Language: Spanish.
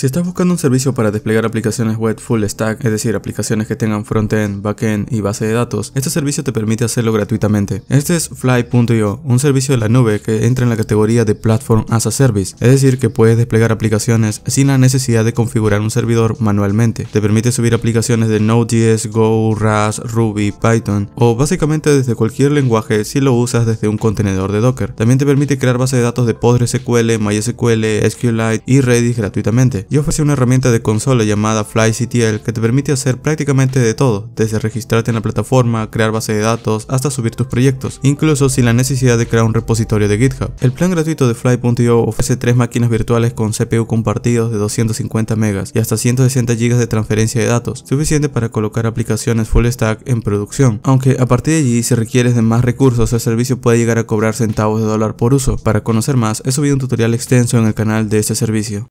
Si estás buscando un servicio para desplegar aplicaciones web full stack, es decir, aplicaciones que tengan frontend, backend y base de datos, este servicio te permite hacerlo gratuitamente. Este es Fly.io, un servicio de la nube que entra en la categoría de Platform as a Service, es decir, que puedes desplegar aplicaciones sin la necesidad de configurar un servidor manualmente. Te permite subir aplicaciones de Node.js, Go, Rust, Ruby, Python o básicamente desde cualquier lenguaje si lo usas desde un contenedor de Docker. También te permite crear base de datos de PostgreSQL, MySQL, SQLite y Redis gratuitamente y ofrece una herramienta de consola llamada FlyCTL que te permite hacer prácticamente de todo, desde registrarte en la plataforma, crear base de datos, hasta subir tus proyectos, incluso sin la necesidad de crear un repositorio de GitHub. El plan gratuito de Fly.io ofrece tres máquinas virtuales con CPU compartidos de 250 megas y hasta 160 GB de transferencia de datos, suficiente para colocar aplicaciones full stack en producción. Aunque a partir de allí, si requieres de más recursos, el servicio puede llegar a cobrar centavos de dólar por uso. Para conocer más, he subido un tutorial extenso en el canal de este servicio.